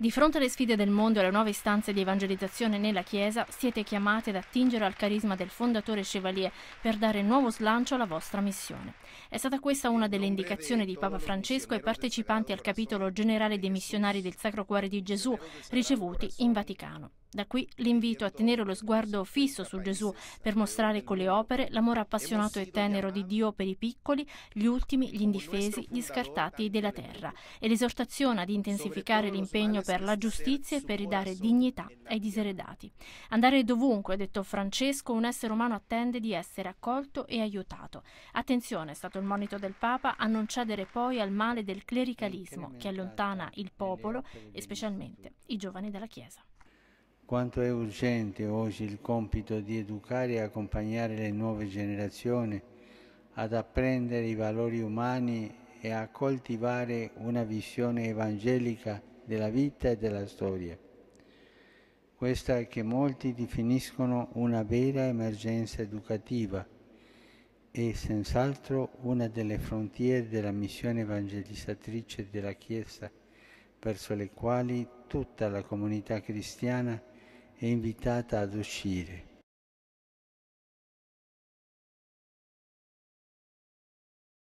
Di fronte alle sfide del mondo e alle nuove istanze di evangelizzazione nella Chiesa, siete chiamate ad attingere al carisma del fondatore Chevalier per dare nuovo slancio alla vostra missione. È stata questa una delle indicazioni di Papa Francesco ai partecipanti al capitolo generale dei missionari del Sacro Cuore di Gesù ricevuti in Vaticano. Da qui l'invito a tenere lo sguardo fisso su Gesù per mostrare con le opere l'amore appassionato e tenero di Dio per i piccoli, gli ultimi, gli indifesi, gli scartati della terra e l'esortazione ad intensificare l'impegno per per la giustizia e per ridare dignità ai diseredati. Andare dovunque, ha detto Francesco, un essere umano attende di essere accolto e aiutato. Attenzione, è stato il monito del Papa, a non cedere poi al male del clericalismo che allontana il popolo e specialmente i giovani dalla Chiesa. Quanto è urgente oggi il compito di educare e accompagnare le nuove generazioni ad apprendere i valori umani e a coltivare una visione evangelica della vita e della storia. Questa è che molti definiscono una vera emergenza educativa e senz'altro una delle frontiere della missione evangelizzatrice della Chiesa, verso le quali tutta la comunità cristiana è invitata ad uscire.